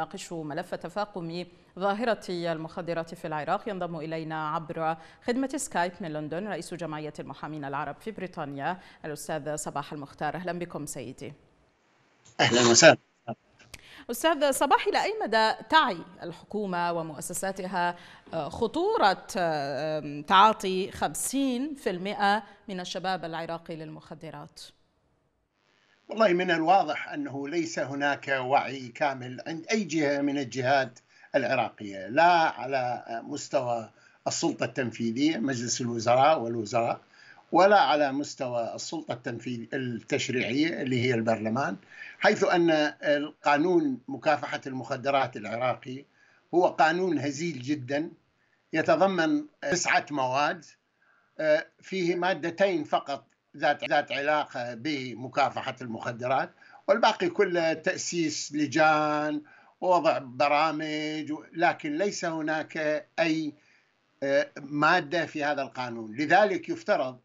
يناقش ملف تفاقم ظاهرة المخدرات في العراق ينضم إلينا عبر خدمة سكايب من لندن رئيس جمعية المحامين العرب في بريطانيا الأستاذ صباح المختار أهلا بكم سيدي أهلا وسهلا أستاذ صباح إلى أي مدى تعي الحكومة ومؤسساتها خطورة تعاطي 50% من الشباب العراقي للمخدرات؟ والله من الواضح أنه ليس هناك وعي كامل عند أي جهة من الجهات العراقية لا على مستوى السلطة التنفيذية مجلس الوزراء والوزراء ولا على مستوى السلطة التنفيذ التشريعية اللي هي البرلمان حيث أن القانون مكافحة المخدرات العراقي هو قانون هزيل جدا يتضمن تسعة مواد آه، فيه مادتين فقط ذات ذات علاقه بمكافحه المخدرات والباقي كله تاسيس لجان ووضع برامج لكن ليس هناك اي آه، ماده في هذا القانون لذلك يفترض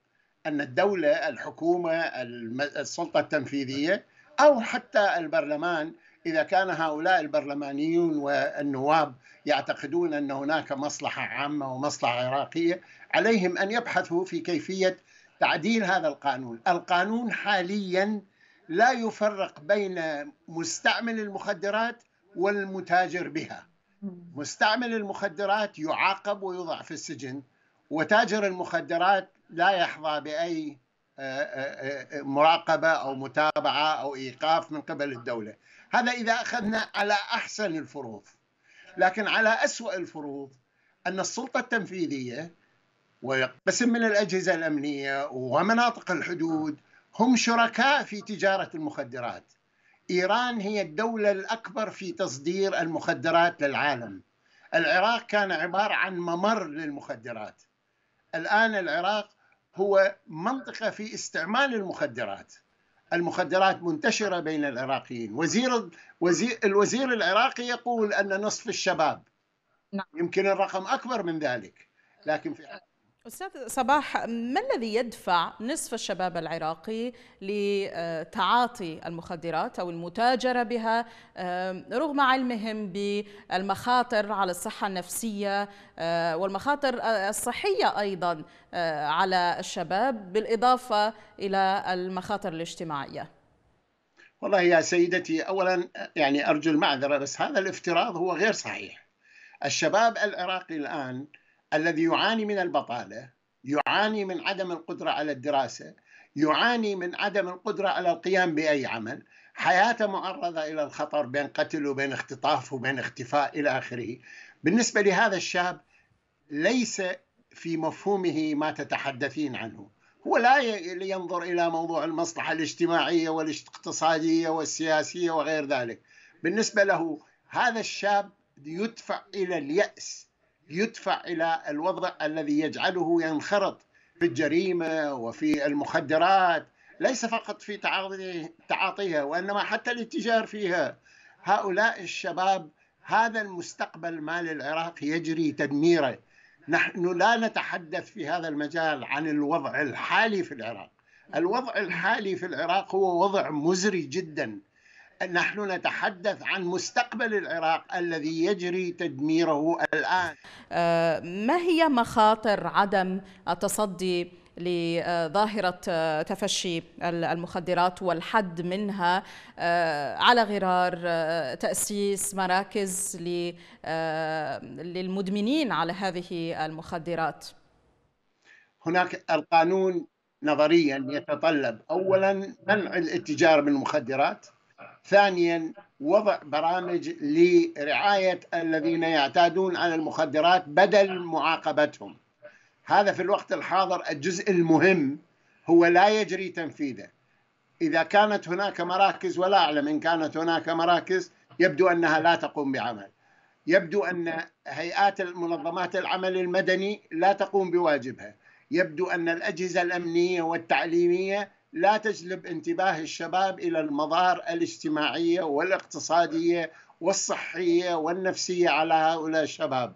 ان الدوله الحكومه السلطه التنفيذيه او حتى البرلمان اذا كان هؤلاء البرلمانيون والنواب يعتقدون ان هناك مصلحه عامه ومصلحه عراقيه عليهم ان يبحثوا في كيفيه تعديل هذا القانون القانون حاليا لا يفرق بين مستعمل المخدرات والمتاجر بها مستعمل المخدرات يعاقب ويوضع في السجن وتاجر المخدرات لا يحظى باي آه، آه، آه، مراقبه او متابعه او ايقاف من قبل الدوله هذا اذا اخذنا على احسن الفروض لكن على اسوا الفروض ان السلطه التنفيذيه وقسم من الأجهزة الأمنية ومناطق الحدود هم شركاء في تجارة المخدرات إيران هي الدولة الأكبر في تصدير المخدرات للعالم العراق كان عبارة عن ممر للمخدرات الآن العراق هو منطقة في استعمال المخدرات المخدرات منتشرة بين العراقيين وزير, الوزير, الوزير العراقي يقول أن نصف الشباب نعم. يمكن الرقم أكبر من ذلك لكن في استاذ صباح ما الذي يدفع نصف الشباب العراقي لتعاطي المخدرات او المتاجره بها آه، رغم علمهم بالمخاطر على الصحه النفسيه آه، والمخاطر الصحيه ايضا آه، على الشباب بالاضافه الى المخاطر الاجتماعيه؟ والله يا سيدتي اولا يعني ارجو المعذره بس هذا الافتراض هو غير صحيح. الشباب العراقي الان الذي يعاني من البطاله يعاني من عدم القدره على الدراسه يعاني من عدم القدره على القيام باي عمل حياته معرضه الى الخطر بين قتل وبين اختطاف وبين اختفاء الى اخره بالنسبه لهذا الشاب ليس في مفهومه ما تتحدثين عنه هو لا ينظر الى موضوع المصلحه الاجتماعيه والاقتصاديه والسياسيه وغير ذلك بالنسبه له هذا الشاب يدفع الى الياس يدفع إلى الوضع الذي يجعله ينخرط في الجريمة وفي المخدرات ليس فقط في تعاطيها وإنما حتى الاتجار فيها هؤلاء الشباب هذا المستقبل مال العراق يجري تدميره نحن لا نتحدث في هذا المجال عن الوضع الحالي في العراق الوضع الحالي في العراق هو وضع مزري جدا نحن نتحدث عن مستقبل العراق الذي يجري تدميره الآن آه، ما هي مخاطر عدم التصدي لظاهرة آه، تفشي المخدرات والحد منها آه، على غرار تأسيس مراكز للمدمنين على هذه المخدرات هناك القانون نظريا يتطلب أولا منع الاتجار بالمخدرات ثانيا وضع برامج لرعاية الذين يعتادون على المخدرات بدل معاقبتهم هذا في الوقت الحاضر الجزء المهم هو لا يجري تنفيذه إذا كانت هناك مراكز ولا أعلم إن كانت هناك مراكز يبدو أنها لا تقوم بعمل يبدو أن هيئات المنظمات العمل المدني لا تقوم بواجبها يبدو أن الأجهزة الأمنية والتعليمية لا تجلب انتباه الشباب الى المضار الاجتماعيه والاقتصاديه والصحيه والنفسيه على هؤلاء الشباب.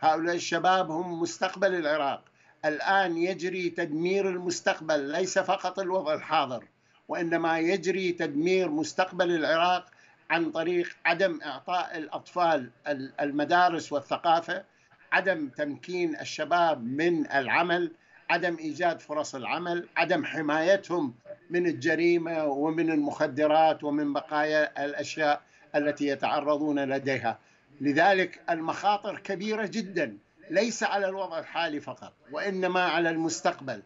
هؤلاء الشباب هم مستقبل العراق. الان يجري تدمير المستقبل ليس فقط الوضع الحاضر وانما يجري تدمير مستقبل العراق عن طريق عدم اعطاء الاطفال المدارس والثقافه عدم تمكين الشباب من العمل عدم ايجاد فرص العمل، عدم حمايتهم من الجريمه ومن المخدرات ومن بقايا الاشياء التي يتعرضون لديها. لذلك المخاطر كبيره جدا ليس على الوضع الحالي فقط وانما على المستقبل.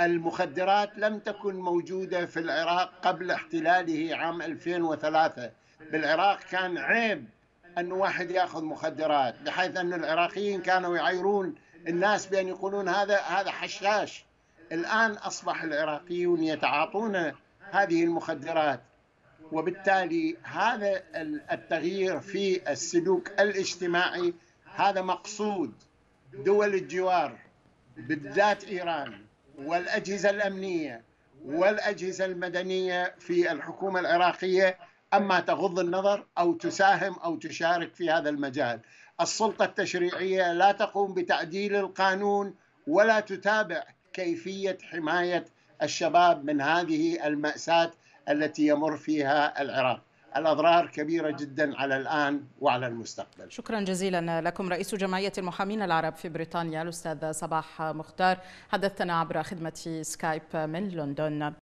المخدرات لم تكن موجوده في العراق قبل احتلاله عام 2003 بالعراق كان عيب أن واحد يأخذ مخدرات بحيث أن العراقيين كانوا يعيرون الناس بأن يقولون هذا هذا حشاش الآن أصبح العراقيون يتعاطون هذه المخدرات وبالتالي هذا التغيير في السلوك الاجتماعي هذا مقصود دول الجوار بالذات إيران والأجهزة الأمنية والأجهزة المدنية في الحكومة العراقية اما تغض النظر او تساهم او تشارك في هذا المجال. السلطه التشريعيه لا تقوم بتعديل القانون ولا تتابع كيفيه حمايه الشباب من هذه الماساه التي يمر فيها العراق. الأضرار كبيرة جدا على الآن وعلى المستقبل شكرا جزيلا لكم رئيس جمعية المحامين العرب في بريطانيا الأستاذ صباح مختار حدثتنا عبر خدمة سكايب من لندن